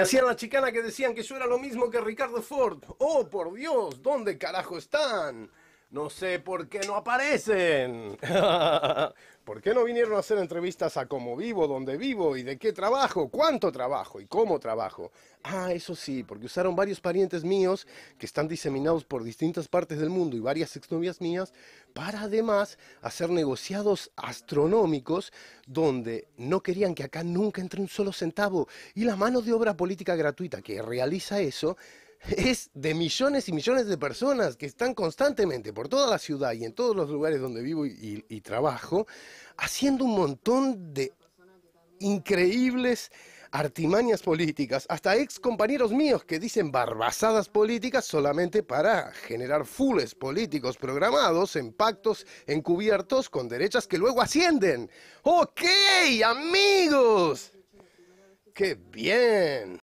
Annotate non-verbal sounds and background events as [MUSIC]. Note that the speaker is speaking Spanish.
Hacían la chicana que decían que yo era lo mismo que Ricardo Ford. ¡Oh, por Dios! ¿Dónde carajo están? No sé por qué no aparecen. [LAUGHS] ¿Por qué no vinieron a hacer entrevistas a cómo vivo, dónde vivo y de qué trabajo, cuánto trabajo y cómo trabajo? Ah, eso sí, porque usaron varios parientes míos que están diseminados por distintas partes del mundo y varias exnovias mías para además hacer negociados astronómicos donde no querían que acá nunca entre un solo centavo y la mano de obra política gratuita que realiza eso es de millones y millones de personas que están constantemente por toda la ciudad y en todos los lugares donde vivo y, trabajo, haciendo un montón de increíbles artimañas políticas, hasta ex compañeros míos que dicen barbasadas políticas solamente para generar fules políticos programados en pactos encubiertos con derechas que luego ascienden. ¡Ok, amigos! ¡Qué bien!